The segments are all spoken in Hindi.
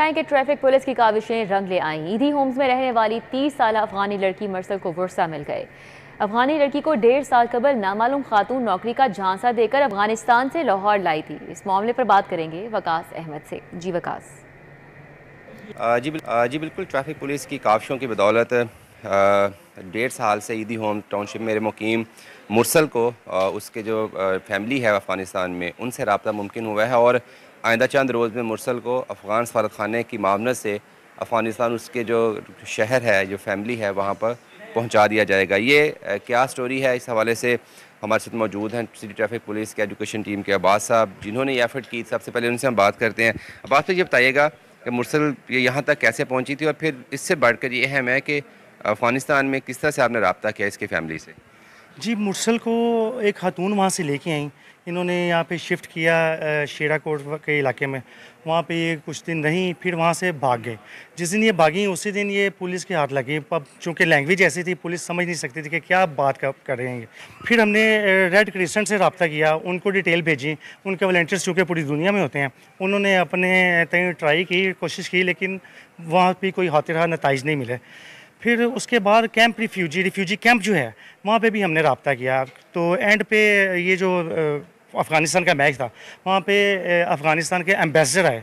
टाइम के ट्रैफिक पुलिस की काविशें रंग ले आईं ईदी होम्स में रहने वाली तीस साल अफगानी लड़की मरसल को वर्षा मिल गए अफगानी लड़की को डेढ़ साल कबल नामालूम खातून नौकरी का झांसा देकर अफगानिस्तान से लाहौर लाई थी इस मामले पर बात करेंगे वकास अहमद से जी वकास जी जी बिल्कुल ट्रैफिक पुलिस की काविशों की बदौलत डेढ़ साल से ईदी होम टाउनशिप मेरे मुकीम मुरसल को उसके जो फैमिली है अफ़गानिस्तान में उनसे रबता मुमकिन हुआ है और आइंदा चंद रोज़ में मुरसल को अफ़गान खाना की मामलत से अफ़गानिस्तान उसके जो शहर है जो फैमिली है वहाँ पर पहुँचा दिया जाएगा ये क्या स्टोरी है इस हवाले से हमारे साथ मौजूद हैं सिटी ट्रैफिक पुलिस के एजुकेशन टीम के अब्बास साहब जिन्होंने ये एफर्ट की सबसे पहले उनसे हम बात करते हैं अब्बास साहब ये बताइएगा कि मुरसल ये यहाँ तक कैसे पहुँची थी और फिर इससे बढ़कर ये अहम है कि अफ़गानिस्तान में किस तरह से आपने रबता किया इसके फैमिली से जी मुरसल को एक खातून वहाँ से लेके आई इन्होंने यहाँ पे शिफ्ट किया शेरा कोट के इलाके में वहाँ पे ये कुछ दिन रहीं फिर वहाँ से भाग गए जिस दिन ये भागी उसी दिन ये पुलिस के हाथ लगे अब चूँकि लैंग्वेज ऐसी थी पुलिस समझ नहीं सकती थी कि क्या बात कर रहे हैं फिर हमने रेड क्रिसेंट से रबता किया उनको डिटेल भेजी उनके वॉल्टियर्स चूँकि पूरी दुनिया में होते हैं उन्होंने अपने तय ट्राई की कोशिश की लेकिन वहाँ पर कोई हाथ नतज नहीं मिले फिर उसके बाद कैंप रिफ्यूजी रिफ्यूजी कैंप जो है वहाँ पे भी हमने रबता किया तो एंड पे ये जो अफ़गानिस्तान का मैच था वहाँ पे अफ़गानिस्तान के एम्बेसडर आए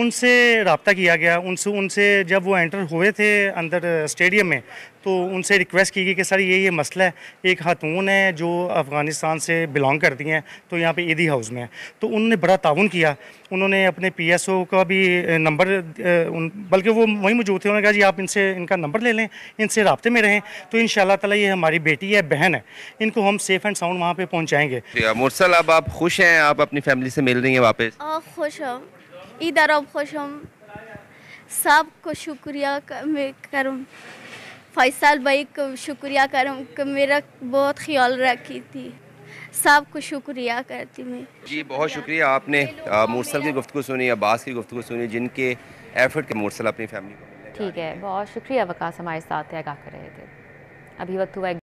उनसे रबता किया गया उनसे उनसे जब वो एंटर हुए थे अंदर स्टेडियम में तो उनसे रिक्वेस्ट की गई कि सर ये ये मसला है एक खातून है जो अफ़गानिस्तान से बिलोंग करती हैं तो यहाँ पे ईदी हाउस में है तो उन्होंने बड़ा ताउन किया उन्होंने अपने पीएसओ का भी नंबर बल्कि वो वहीं मौजूद थे उन्होंने कहा जी आप इनसे इनका नंबर ले लें इनसे रबते में रहें तो इन ताला ये हमारी बेटी है बहन है इनको हम सेफ़ एंड साउंड वहाँ पर पहुँचाएँगे मुरसल अब आप खुश हैं आप अपनी फैमिली से मिल रही हैं वापस खुश हो इधर अब खुश हम सबको शुक्रिया मैं करूँ फैसल भाई को शुक्रिया करूँ कि मेरा बहुत ख्याल रखी थी सबको शुक्रिया करती मैं जी बहुत शुक्रिया आपने मुरसल की गुफ्तु सुनी अब्बास की गुफ्तु सुनी जिनके एफर्ट के मुरसल अपनी फैमिली को ठीक है बहुत शुक्रिया वकास हमारे साथ आगाह कर रहे थे अभी वक्त हुआ